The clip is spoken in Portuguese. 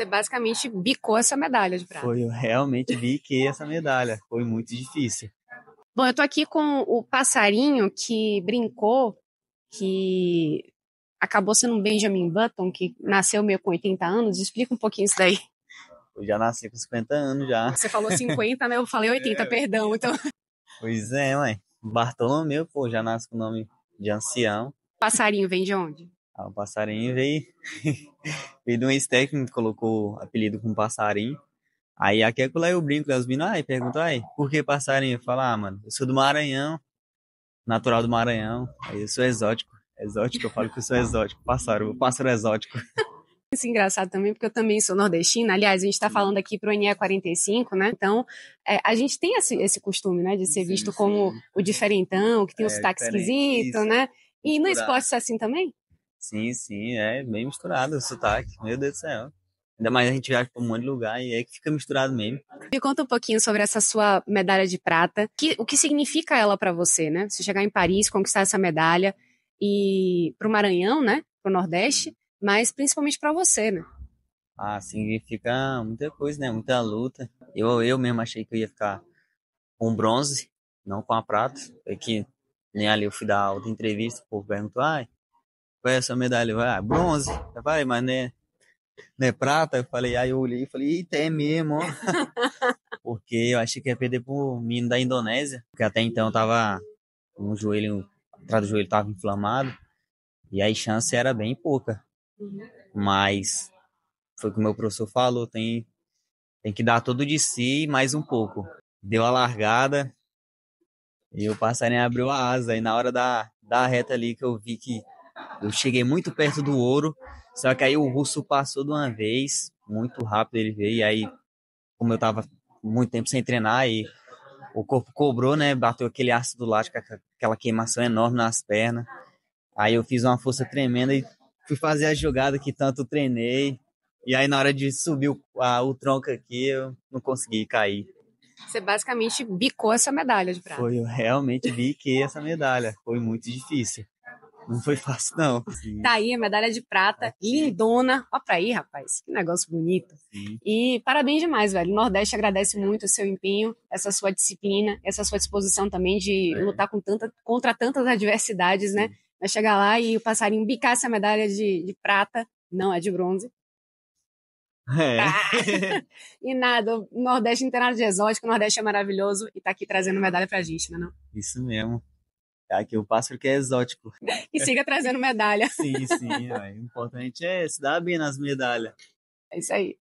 Você basicamente bicou essa medalha de prata. Foi, eu realmente biquei essa medalha. Foi muito difícil. Bom, eu tô aqui com o passarinho que brincou, que acabou sendo um Benjamin Button, que nasceu meio com 80 anos. Explica um pouquinho isso daí. Eu já nasci com 50 anos já. Você falou 50, né? Eu falei 80, é. perdão. Então... Pois é, mãe. Bartolomeu, pô, já nasce com o nome de ancião. Passarinho vem de onde? Ah, o passarinho veio Fiz um ex-técnico, colocou apelido com passarinho. Aí aqui é que eu brinco, né? Os meninos, aí pergunto, aí, por que passarinho? Eu falo, ah, mano, eu sou do Maranhão, natural do Maranhão, aí eu sou exótico. Exótico, eu falo que eu sou exótico, pássaro, pássaro é exótico. Isso é engraçado também, porque eu também sou nordestina. Aliás, a gente está falando aqui para o NE 45, né? Então, é, a gente tem esse, esse, costume, né, de ser visto sim, como o diferentão, que tem é, o sotaque esquisito, isso. né? E no esporte é assim também? Sim, sim, é bem misturado o sotaque. Meu Deus do céu. Ainda mais a gente viaja para um monte de lugar e é que fica misturado mesmo. Me conta um pouquinho sobre essa sua medalha de prata. Que, o que significa ela para você, né? Você chegar em Paris, conquistar essa medalha e para o Maranhão, né? Para o Nordeste, mas principalmente para você, né? Ah, significa muita coisa, né? Muita luta. Eu, eu mesmo achei que eu ia ficar com bronze, não com a prata. É que nem ali eu fui dar outra entrevista, o povo perguntou, ai, ah, qual é essa medalha? Vai, ah, bronze. Vai, mas né, né, prata. Eu falei, aí eu olhei e falei, eita, é mesmo, ó. Porque eu achei que ia perder pro menino da Indonésia, porque até então tava um joelho, atrás do joelho tava inflamado. E aí chance era bem pouca. Mas foi o que o meu professor falou, tem tem que dar todo de si mais um pouco. Deu a largada e o passarinho abriu a asa. E na hora da, da reta ali que eu vi que eu cheguei muito perto do ouro, só que aí o russo passou de uma vez, muito rápido ele veio, e aí, como eu tava muito tempo sem treinar, e o corpo cobrou, né? Bateu aquele ácido lático, aquela queimação enorme nas pernas. Aí eu fiz uma força tremenda e fui fazer a jogada que tanto treinei. E aí, na hora de subir o, a, o tronco aqui, eu não consegui cair. Você basicamente bicou essa medalha de prata. Foi, eu realmente biquei essa medalha. Foi muito difícil. Não foi né? fácil, não. Sim. Tá aí a medalha de prata, tá lindona. Ó pra aí, rapaz, que negócio bonito. Sim. E parabéns demais, velho. O Nordeste agradece muito o seu empenho, essa sua disciplina, essa sua disposição também de é. lutar com tanta, contra tantas adversidades, né? Sim. né? Mas chegar lá e o passarinho bicar essa medalha de, de prata, não é de bronze, é. Tá. E nada, o Nordeste não de exótico, o Nordeste é maravilhoso e tá aqui trazendo medalha pra gente, né não? Isso mesmo. Aqui o pássaro que é exótico. E siga trazendo medalha. sim, sim. O importante é se dar bem nas medalhas. É isso aí.